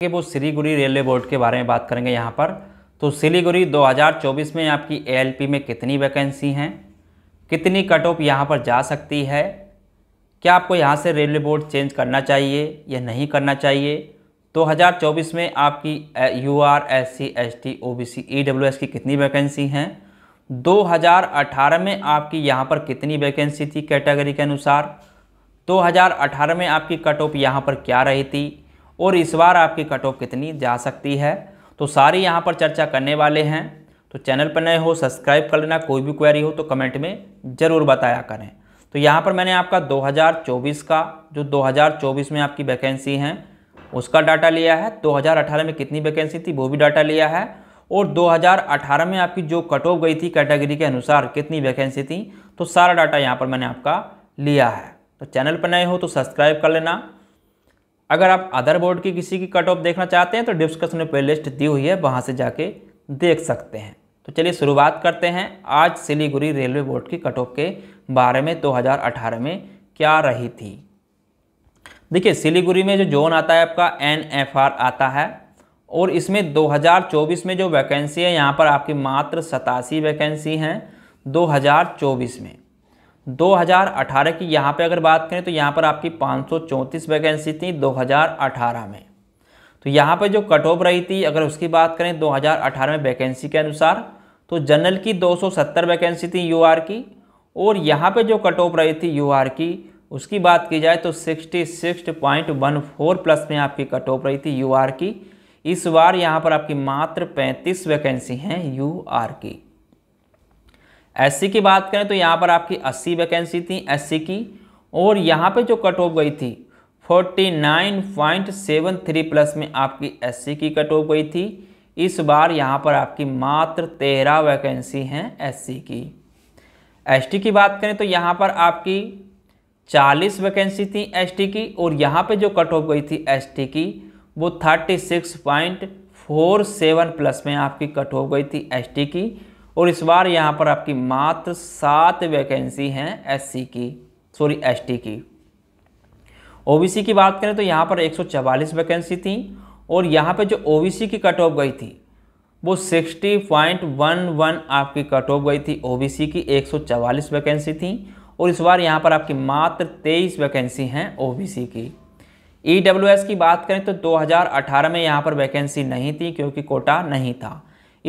कि वो Siliguri railway board के बारे में बात करेंगे यहाँ पर तो सिलीगुड़ी 2024 में आपकी ए में कितनी वैकेंसी हैं कितनी कट ऑफ यहाँ पर जा सकती है क्या आपको यहाँ से रेलवे बोर्ड चेंज करना चाहिए या नहीं करना चाहिए 2024 में आपकी U R S C S T O B C E W S की कितनी वैकेंसी हैं 2018 में आपकी यहाँ पर कितनी वैकेंसी थी कैटेगरी के अनुसार 2018 में आपकी कट ऑफ यहाँ पर क्या रही थी और इस बार आपकी कट ऑफ कितनी जा सकती है तो सारी यहाँ पर चर्चा करने वाले हैं तो चैनल पर नए हो सब्सक्राइब कर लेना कोई भी क्वेरी हो तो कमेंट में ज़रूर बताया करें तो यहाँ पर मैंने आपका 2024 का जो 2024 में आपकी वैकेंसी हैं उसका डाटा लिया है 2018 में कितनी वैकेंसी थी वो भी डाटा लिया है और 2018 में आपकी जो कट ऑफ गई थी कैटेगरी के अनुसार कितनी वैकेंसी थी तो सारा डाटा यहाँ पर मैंने आपका लिया है तो चैनल पर नए हो तो सब्सक्राइब कर लेना अगर आप अदर बोर्ड की किसी की कट ऑफ देखना चाहते हैं तो डिस्कशन में प्लेलिस्ट दी हुई है वहाँ से जाके देख सकते हैं तो चलिए शुरुआत करते हैं आज सिलीगुड़ी रेलवे बोर्ड की कट ऑफ के बारे में 2018 में क्या रही थी देखिए सिलीगुड़ी में जो जोन आता है आपका एन एफ आर आता है और इसमें 2024 में जो वैकेंसी है यहाँ पर आपकी मात्र सतासी वैकेंसी हैं 2024 में 2018 की यहाँ पे अगर बात करें तो यहाँ पर आपकी 534 वैकेंसी थी 2018 में तो यहाँ पे जो कट ऑफ रही थी अगर उसकी बात करें 2018 में वैकेंसी के अनुसार तो जनरल की 270 वैकेंसी थी यूआर की और यहाँ पे जो कट ऑफ रही थी यूआर की उसकी बात की जाए तो 66.14 प्लस में आपकी कट ऑफ रही थी यू की इस बार यहाँ पर आपकी मात्र पैंतीस वैकेंसी हैं यू की एससी की बात करें तो यहाँ पर आपकी 80 वैकेंसी थी एससी की और यहाँ पे जो कट ऑफ गई थी 49.73 प्लस में आपकी एससी की कट ऑफ गई थी इस बार यहाँ पर आपकी मात्र तेरह वैकेंसी हैं एससी की एसटी की बात करें तो यहाँ पर आपकी 40 वैकेंसी थी एसटी की और यहाँ पे जो कट ऑफ गई थी एसटी की वो 36.47 प्लस में आपकी कट ऑफ गई थी एस की और इस बार यहाँ पर आपकी मात्र सात वैकेंसी हैं एससी की सॉरी एसटी की ओबीसी की बात करें तो यहाँ पर 144 वैकेंसी थी और यहाँ पे जो ओबीसी की कट ऑफ गई थी वो 60.11 आपकी कट ऑफ गई थी ओबीसी की 144 वैकेंसी थी और इस बार यहाँ पर आपकी मात्र 23 वैकेंसी हैं ओबीसी की ई e की बात करें तो 2018 में यहाँ पर वैकेंसी नहीं थी क्योंकि कोटा नहीं था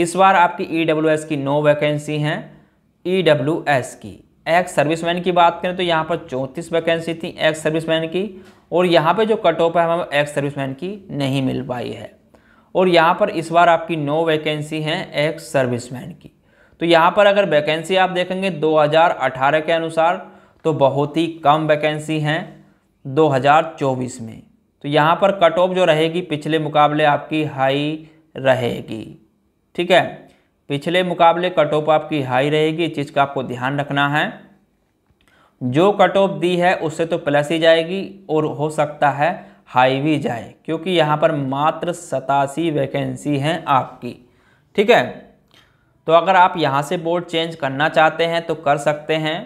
इस बार आपकी ई e की नौ वैकेंसी हैं ई e की एक्स सर्विसमैन की बात करें तो यहाँ पर चौंतीस वैकेंसी थी एक्स सर्विसमैन की और यहाँ पे जो कट ऑफ है हमें एक्स सर्विसमैन की नहीं मिल पाई है और यहाँ पर इस बार आपकी नौ वैकेंसी हैं एक्स सर्विसमैन की तो यहाँ पर अगर वैकेंसी आप देखेंगे 2018 के अनुसार तो बहुत ही कम वैकेंसी हैं 2024 में तो यहाँ पर कट ऑफ जो रहेगी पिछले मुकाबले आपकी हाई रहेगी ठीक है पिछले मुकाबले कट ऑफ आपकी हाई रहेगी चीज़ का आपको ध्यान रखना है जो कट ऑफ दी है उससे तो प्लस ही जाएगी और हो सकता है हाई भी जाए क्योंकि यहाँ पर मात्र सतासी वैकेंसी हैं आपकी ठीक है तो अगर आप यहाँ से बोर्ड चेंज करना चाहते हैं तो कर सकते हैं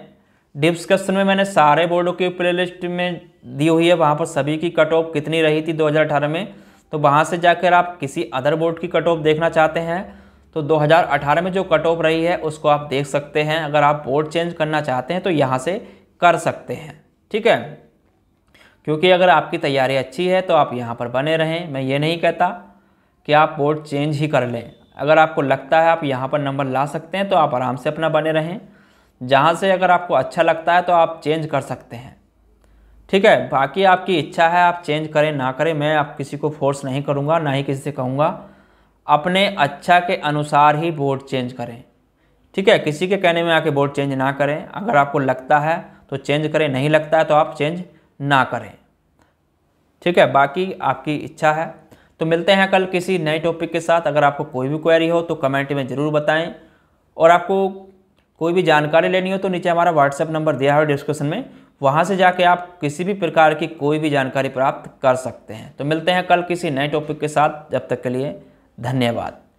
डिस्कशन में मैंने सारे बोर्डों की प्लेलिस्ट में दी हुई है वहाँ पर सभी की कट ऑफ कितनी रही थी 2018 में तो वहाँ से जाकर आप किसी अदर बोर्ड की कट ऑफ देखना चाहते हैं तो 2018 में जो कट ऑफ रही है उसको आप देख सकते हैं अगर आप बोर्ड चेंज करना चाहते हैं तो यहाँ से कर सकते हैं ठीक है क्योंकि अगर आपकी तैयारी अच्छी है तो आप यहाँ पर बने रहें मैं ये नहीं कहता कि आप बोर्ड चेंज ही कर लें अगर आपको लगता है आप यहाँ पर नंबर ला सकते हैं तो आप आराम से अपना बने रहें जहाँ से अगर आपको अच्छा लगता है तो आप चेंज कर सकते हैं ठीक है बाकी आपकी इच्छा है आप चेंज करें ना करें मैं आप किसी को फोर्स नहीं करूँगा ना ही किसी से कहूँगा अपने अच्छा के अनुसार ही बोर्ड चेंज करें ठीक है किसी के कहने में आके बोर्ड चेंज ना करें अगर आपको लगता है तो चेंज करें नहीं लगता है तो आप चेंज ना करें ठीक है बाकी आपकी इच्छा है तो मिलते हैं कल किसी नए टॉपिक के साथ अगर आपको कोई भी क्वेरी हो तो कमेंट में ज़रूर बताएं और आपको कोई भी जानकारी लेनी हो तो नीचे हमारा व्हाट्सएप नंबर दिया है डिस्क्रिप्शन में वहाँ से जाके आप किसी भी प्रकार की कोई भी जानकारी प्राप्त कर सकते हैं तो मिलते हैं कल किसी नए टॉपिक के साथ जब तक के लिए धन्यवाद